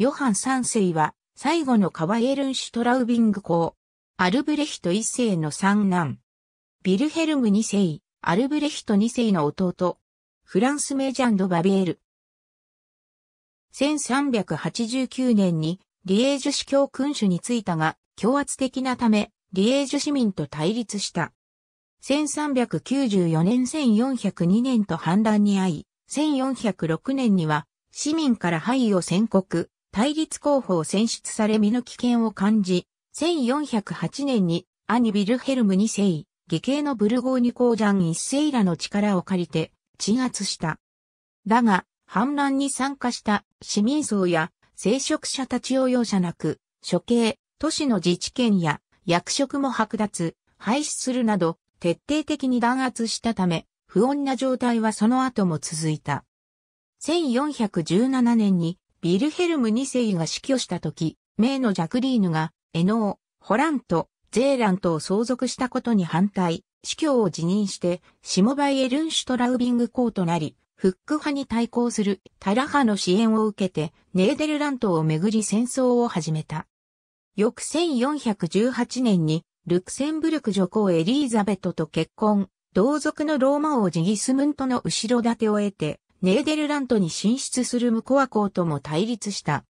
ヨハン三世は、最後のカワイエルンシュトラウビング公、アルブレヒト一世の三男、ビルヘルム二世、アルブレヒト二世の弟、フランスメジャンド・バビエル。1389年にリエージュ司教君主に就いたが、強圧的なため、リエージュ市民と対立した。1394年1402年と反乱に遭い、1406年には市民から廃位を宣告、対立候補を選出され身の危険を感じ、1408年に兄ビルヘルム2世、義兄のブルゴーニュ公ジ一世らの力を借りて鎮圧した。だが、反乱に参加した市民層や聖職者たちを容赦なく、処刑、都市の自治権や役職も剥奪、廃止するなど、徹底的に弾圧したため、不穏な状態はその後も続いた。1417年にビルヘルム2世が死去した時、名のジャクリーヌが、エノー、ホラント、ゼーラントを相続したことに反対、死去を辞任して、シモバイエルンシュトラウビング公となり、フック派に対抗するタラ派の支援を受けて、ネーデルラントをめぐり戦争を始めた。翌1418年に、ルクセンブルク女皇エリーザベトと結婚、同族のローマ王ジギスムントの後ろ盾を得て、ネーデルラントに進出するムコア公とも対立した。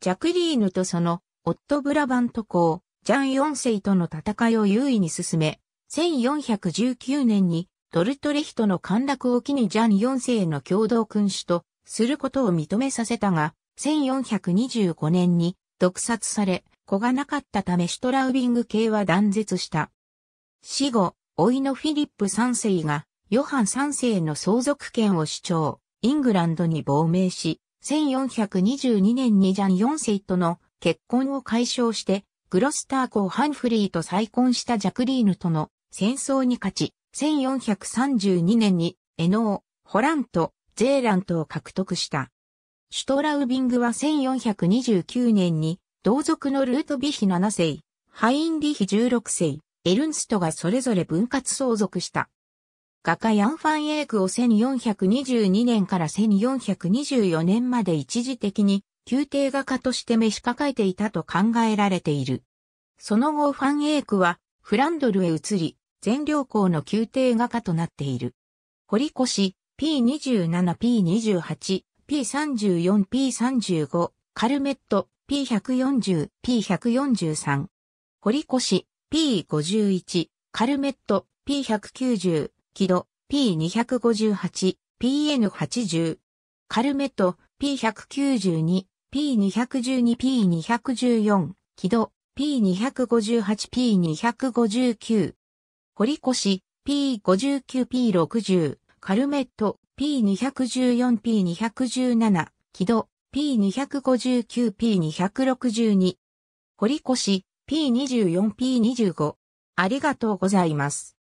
ジャクリーヌとその夫ブラバント公、ジャン・四世との戦いを優位に進め、1419年にドルトレヒトの陥落を機にジャン・四世の共同君主とすることを認めさせたが、1425年に毒殺され、子がなかったためシュトラウビング系は断絶した。死後、老いのフィリップ3世がヨハン3世の相続権を主張、イングランドに亡命し、1422年にジャン4世との結婚を解消して、グロスター公ハンフリーと再婚したジャクリーヌとの戦争に勝ち、1432年にエノー、ホラント、ゼーラントを獲得した。シュトラウビングは1429年に同族のルートビヒ7世、ハインリヒ16世、エルンストがそれぞれ分割相続した。画家ヤン・ファン・エークを1422年から1424年まで一時的に宮廷画家として召し抱えていたと考えられている。その後ファン・エークはフランドルへ移り、全領校の宮廷画家となっている。堀越、P27、P28、P34、P35、カルメット、P140、P143。堀越、P51、カルメット、P190、キド、P258、PN80。カルメット P192、P212、P214、キド、P258、P259。堀越 P59、P60。カルメット P214、P217。キド、P259、P262。堀越 P24、P25。ありがとうございます。